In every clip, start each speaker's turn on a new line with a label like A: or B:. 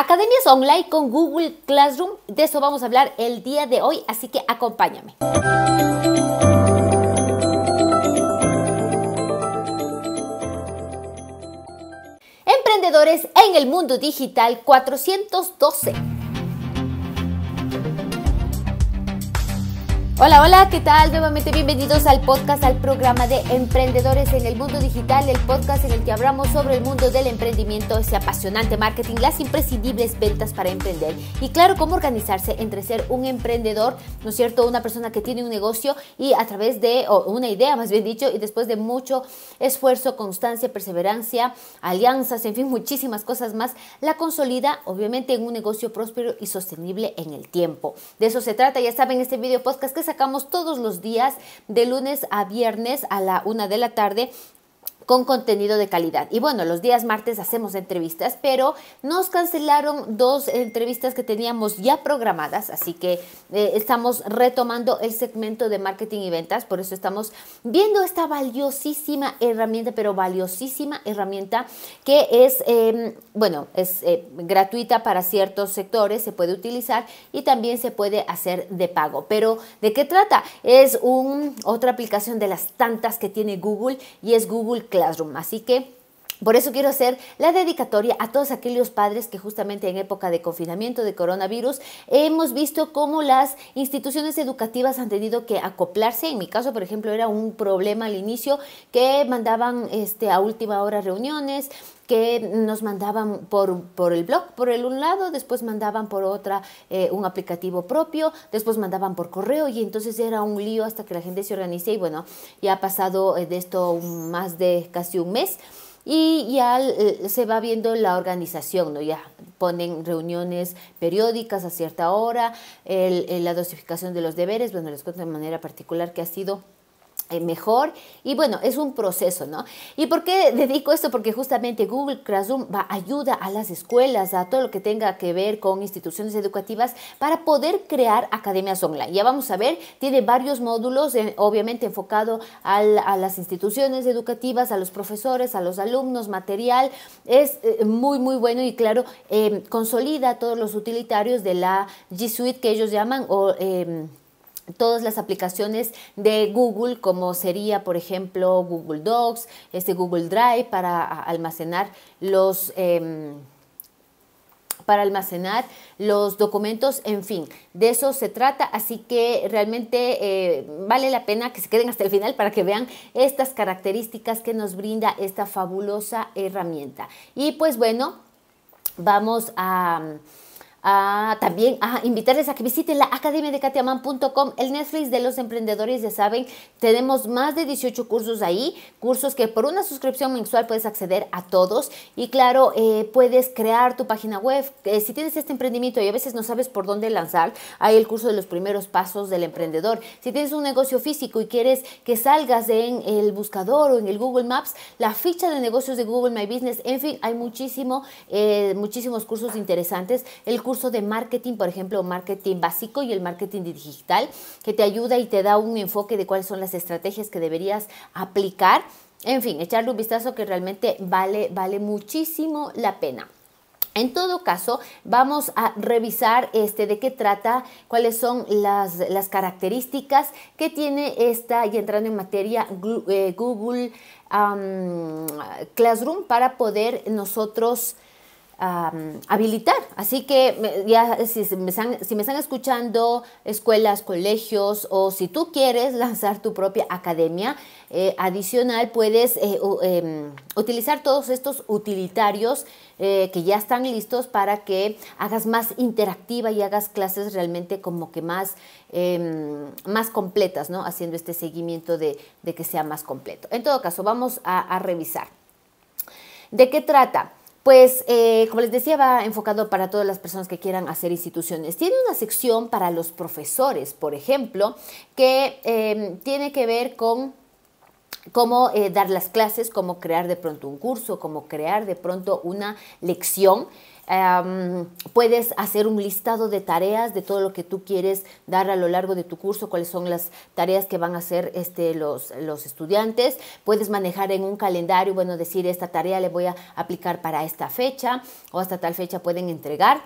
A: Academias online con Google Classroom, de eso vamos a hablar el día de hoy, así que acompáñame. Emprendedores en el mundo digital 412. Hola, hola, ¿qué tal? Nuevamente bienvenidos al podcast, al programa de Emprendedores en el Mundo Digital, el podcast en el que hablamos sobre el mundo del emprendimiento, ese apasionante marketing, las imprescindibles ventas para emprender y claro, cómo organizarse entre ser un emprendedor, ¿no es cierto?, una persona que tiene un negocio y a través de, o una idea más bien dicho, y después de mucho esfuerzo, constancia, perseverancia, alianzas, en fin, muchísimas cosas más, la consolida obviamente en un negocio próspero y sostenible en el tiempo. De eso se trata, ya saben, este video podcast que es sacamos todos los días de lunes a viernes a la una de la tarde con contenido de calidad. Y bueno, los días martes hacemos entrevistas, pero nos cancelaron dos entrevistas que teníamos ya programadas, así que eh, estamos retomando el segmento de marketing y ventas, por eso estamos viendo esta valiosísima herramienta, pero valiosísima herramienta que es, em, bueno, es eh, gratuita para ciertos sectores, se puede utilizar y también se puede hacer de pago. Pero, ¿de qué trata? Es un, otra aplicación de las tantas que tiene Google y es Google Cloud. Así que por eso quiero hacer la dedicatoria a todos aquellos padres que justamente en época de confinamiento de coronavirus hemos visto cómo las instituciones educativas han tenido que acoplarse. En mi caso, por ejemplo, era un problema al inicio que mandaban este, a última hora reuniones, que nos mandaban por, por el blog, por el un lado, después mandaban por otra eh, un aplicativo propio, después mandaban por correo y entonces era un lío hasta que la gente se organice y bueno, ya ha pasado eh, de esto más de casi un mes y ya eh, se va viendo la organización, ¿no? Ya ponen reuniones periódicas a cierta hora, el, la dosificación de los deberes, bueno, les cuento de manera particular que ha sido eh, mejor y bueno, es un proceso, ¿no? ¿Y por qué dedico esto? Porque justamente Google Classroom va, ayuda a las escuelas, a todo lo que tenga que ver con instituciones educativas para poder crear academias online. Ya vamos a ver, tiene varios módulos, eh, obviamente enfocado a las instituciones educativas, a los profesores, a los alumnos, material, es eh, muy, muy bueno y claro, eh, consolida todos los utilitarios de la G Suite que ellos llaman o em, todas las aplicaciones de Google, como sería, por ejemplo, Google Docs, este Google Drive para almacenar los... Em, para almacenar los documentos, en fin, de eso se trata, así que realmente eh, vale la pena que se queden hasta el final para que vean estas características que nos brinda esta fabulosa herramienta. Y pues bueno, vamos a... Ah, también a invitarles a que visiten la academia de katiaman.com, el Netflix de los emprendedores, ya saben, tenemos más de 18 cursos ahí, cursos que por una suscripción mensual puedes acceder a todos y claro, eh, puedes crear tu página web. Eh, si tienes este emprendimiento y a veces no sabes por dónde lanzar, hay el curso de los primeros pasos del emprendedor. Si tienes un negocio físico y quieres que salgas en el buscador o en el Google Maps, la ficha de negocios de Google My Business, en fin, hay muchísimo, eh, muchísimos cursos interesantes. El curso de marketing, por ejemplo, marketing básico y el marketing digital, que te ayuda y te da un enfoque de cuáles son las estrategias que deberías aplicar. En fin, echarle un vistazo que realmente vale, vale muchísimo la pena. En todo caso, vamos a revisar este, de qué trata, cuáles son las, las características que tiene esta, y entrando en materia, eh, Google Classroom para poder nosotros habilitar. Así que ya si me, están, escuchando escuelas, colegios o si tú quieres lanzar tu propia academia eh, adicional, puedes eh, em, utilizar todos estos utilitarios eh, que ya están listos para que hagas más interactiva y hagas clases realmente como que más, em, más completas, ¿no? Haciendo este seguimiento de, que sea más completo. En todo caso, vamos a revisar. ¿De qué trata? pues eh, como les decía, va enfocado para todas las personas que quieran hacer instituciones. Tiene una sección para los profesores, por ejemplo, que em, tiene que ver con cómo eh, dar las clases, cómo crear de pronto un curso, cómo crear de pronto una lección puedes hacer un listado de tareas de todo lo que tú quieres dar a lo largo de tu curso, cuáles son las tareas que van a hacer este, los estudiantes. Puedes manejar en un calendario, bueno, decir esta tarea le voy a aplicar para esta fecha o hasta tal fecha pueden entregar.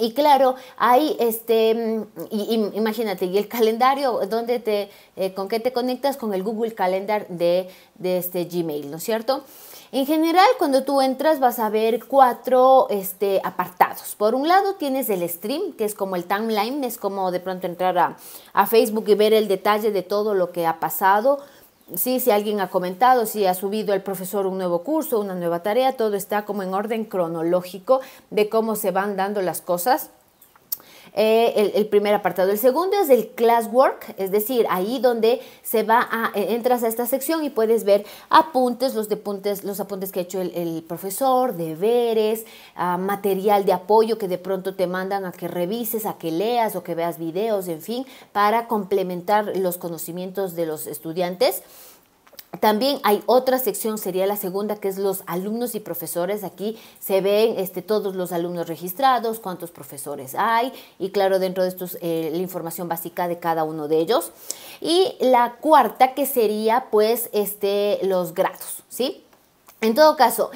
A: Y claro, hay este, mm, imagínate, y el calendario, donde te, eh, ¿con qué te conectas? Con el Google Calendar de, este Gmail, ¿no es cierto? En general, cuando tú entras vas a ver cuatro este, apartados. Por un lado tienes el stream, que es como el timeline, es como de pronto entrar a, a Facebook y ver el detalle de todo lo que ha pasado. Sí, si alguien ha comentado, si ha subido el profesor un nuevo curso, una nueva tarea, todo está como en orden cronológico de cómo se van dando las cosas eh, el, primer apartado. El segundo es el classwork, es decir, ahí donde se va eh, entras a esta sección y puedes ver apuntes, los, depuntes, los apuntes que ha hecho el, profesor, deberes, ah, material de apoyo que de pronto te mandan a que revises, a que leas o que veas videos, en fin, para complementar los conocimientos de los estudiantes. También hay otra sección, sería la segunda, que es los alumnos y profesores. Aquí se ven este, todos los alumnos registrados, cuántos profesores hay y claro, dentro de estos eh, la información básica de cada uno de ellos. Y la cuarta que sería pues este, los grados, ¿sí? En todo caso,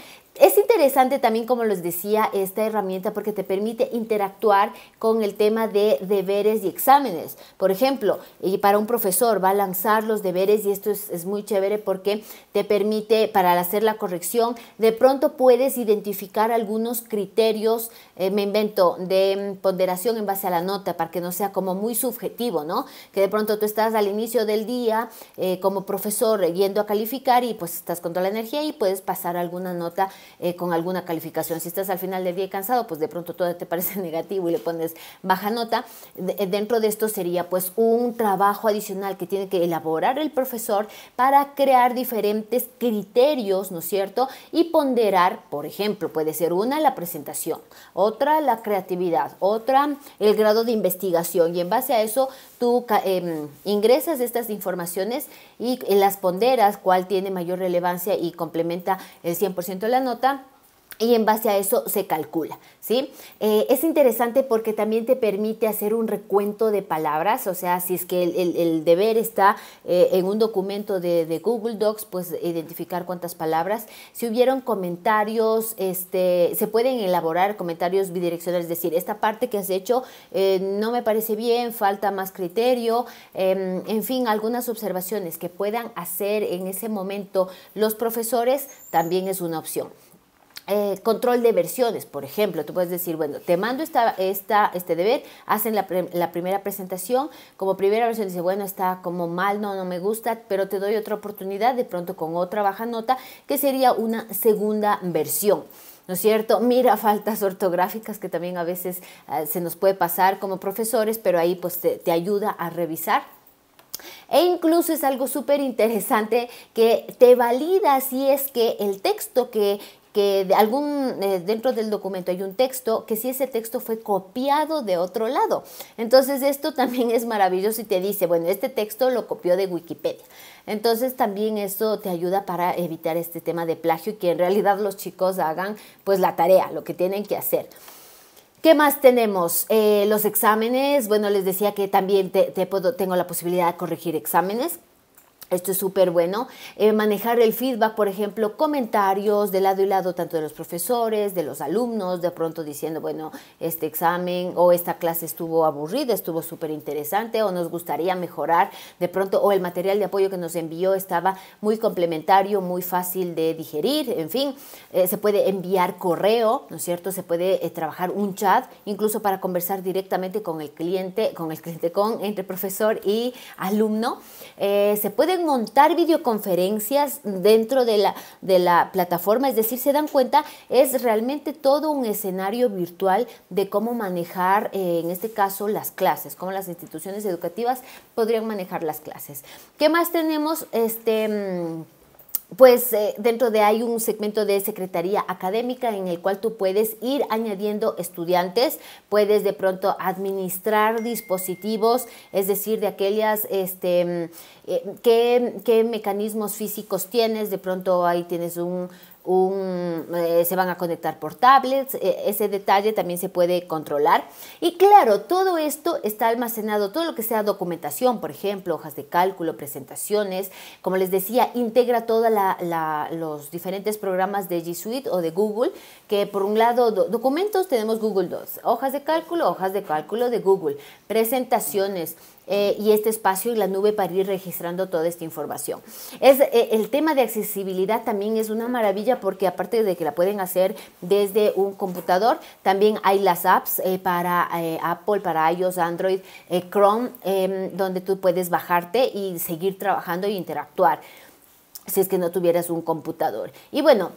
A: es interesante también, como les decía, esta herramienta porque te permite interactuar con el tema de deberes y exámenes. Por ejemplo, eh, para un profesor va a lanzar los deberes y esto es, muy chévere porque te permite, para hacer la corrección, de pronto puedes identificar algunos criterios, eh, me invento, de ponderación en base a la nota para que no sea como muy subjetivo, ¿no? Que de pronto tú estás al inicio del día eh, como profesor yendo a calificar y pues estás con toda la energía y puedes pasar alguna nota eh, con alguna calificación. Si estás al final del día cansado, pues de pronto todo te parece negativo y le pones baja nota. Eh, dentro de esto sería pues un trabajo adicional que tiene que elaborar el profesor para crear diferentes criterios, ¿no es cierto? Y ponderar, por ejemplo, puede ser una la presentación, otra la creatividad, otra el grado de investigación y en base a eso tú em, ingresas estas informaciones y eh, las ponderas cuál tiene mayor relevancia y complementa el 100% de la nota y en base a eso se calcula, ¿sí? Eh, es interesante porque también te permite hacer un recuento de palabras, o sea, si es que el, deber está eh, en un documento de, Google Docs, pues identificar cuántas palabras. Si hubieron comentarios, este, se pueden elaborar comentarios bidireccionales, es decir, esta parte que has hecho eh, no me parece bien, falta más criterio, em, en fin, algunas observaciones que puedan hacer en ese momento los profesores también es una opción. Eh, control de versiones, por ejemplo, tú puedes decir, bueno, te mando esta, esta, este deber, hacen la, primera presentación, como primera versión dice, bueno, está como mal, no, no me gusta, pero te doy otra oportunidad, de pronto con otra baja nota, que sería una segunda versión. ¿no es cierto? Mira faltas ortográficas que también a veces ah, se nos puede pasar como profesores, pero ahí pues te, te ayuda a revisar e incluso es algo súper interesante que te valida si es que el texto que que algún, eh, dentro del documento hay un texto, que si ese texto fue copiado de otro lado. Entonces esto también es maravilloso y te dice, bueno, este texto lo copió de Wikipedia. Entonces también esto te ayuda para evitar este tema de plagio y que en realidad los chicos hagan pues la tarea, lo que tienen que hacer. ¿Qué más tenemos? Eh, los exámenes, bueno, les decía que también te, tengo la posibilidad de corregir exámenes. Esto es súper bueno. Eh, manejar el feedback, por ejemplo, comentarios de lado y lado, tanto de los profesores, de los alumnos, de pronto diciendo, bueno, este examen o esta clase estuvo aburrida, estuvo súper interesante o nos gustaría mejorar de pronto, o el material de apoyo que nos envió estaba muy complementario, muy fácil de digerir, en fin, eh, se puede enviar correo, ¿no es cierto? Se puede eh, trabajar un chat, incluso para conversar directamente con el cliente, con el cliente, con entre profesor y alumno. se puede montar videoconferencias dentro de la, de la plataforma, es decir, se dan cuenta, es realmente todo un escenario virtual de cómo manejar, eh, en este caso, las clases, cómo las instituciones educativas podrían manejar las clases. ¿Qué más tenemos? Este mm, pues eh, dentro de hay un segmento de secretaría académica en el cual tú puedes ir añadiendo estudiantes, puedes de pronto administrar dispositivos, es decir, de aquellas, este, mm, eh, qué, qué mecanismos físicos tienes, de pronto ahí tienes un eh, se van a conectar por tablets, eh, ese detalle también se puede controlar. Y claro, todo esto está almacenado, todo lo que sea documentación, por ejemplo, hojas de cálculo, presentaciones, como les decía, integra todos los diferentes programas de G Suite o de Google, que por un lado, documentos tenemos Google Docs, hojas de cálculo, hojas de cálculo de Google, presentaciones, eh, y este espacio y la nube para ir registrando toda esta información. Es, eh, el tema de accesibilidad también es una maravilla porque aparte de que la pueden hacer desde un computador, también hay las apps eh, para Apple, para iOS, Android, Chrome, em, donde tú puedes bajarte y seguir trabajando e interactuar si es que no tuvieras un computador. Y bueno,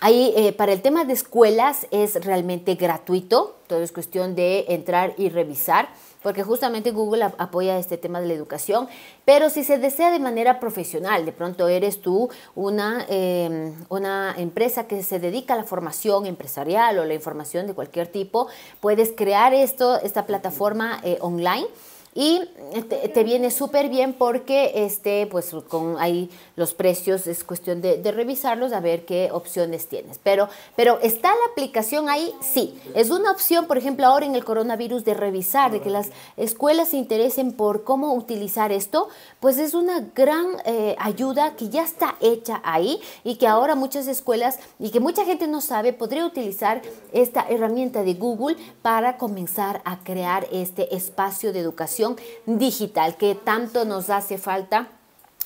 A: Ahí para el tema de escuelas es realmente gratuito, todo es cuestión de entrar y revisar porque justamente Google apoya este tema de la educación, pero si se desea de manera profesional, de pronto eres tú una, em, una empresa que se dedica a la formación empresarial o la información de cualquier tipo, puedes crear esto, esta plataforma eh, online y te, viene súper bien porque este, pues con ahí los precios es cuestión de, revisarlos a ver qué opciones tienes. Pero, pero está la aplicación ahí, sí. Es una opción, por ejemplo, ahora en el coronavirus de revisar, de que las escuelas se interesen por cómo utilizar esto, pues es una gran eh, ayuda que ya está hecha ahí y que ahora muchas escuelas y que mucha gente no sabe podría utilizar esta herramienta de Google para comenzar a crear este espacio de educación digital que tanto nos hace falta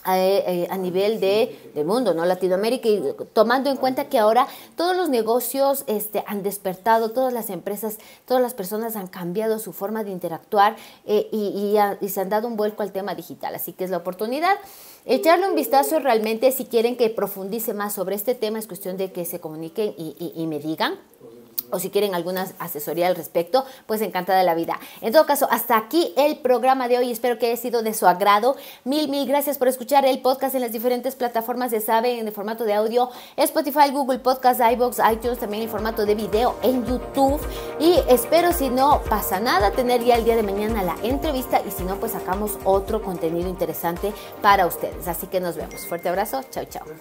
A: eh, eh, a, nivel de, mundo, ¿no? Latinoamérica, y tomando en cuenta que ahora todos los negocios este, han despertado, todas las empresas, todas las personas han cambiado su forma de interactuar eh, y, se han dado un vuelco al tema digital. Así que es la oportunidad. Echarle un vistazo realmente si quieren que profundice más sobre este tema, es cuestión de que se comuniquen y, y me digan o si quieren alguna asesoría al respecto, pues encantada la vida. En todo caso, hasta aquí el programa de hoy. Espero que haya sido de su agrado. Mil, mil gracias por escuchar el podcast en las diferentes plataformas de saben en el formato de audio, Spotify, Google Podcast, iBox, iTunes, también en formato de video en YouTube. Y espero, si no pasa nada, tener ya el día de mañana la entrevista y si no, pues sacamos otro contenido interesante para ustedes. Así que nos vemos. Fuerte abrazo. Chao, chao.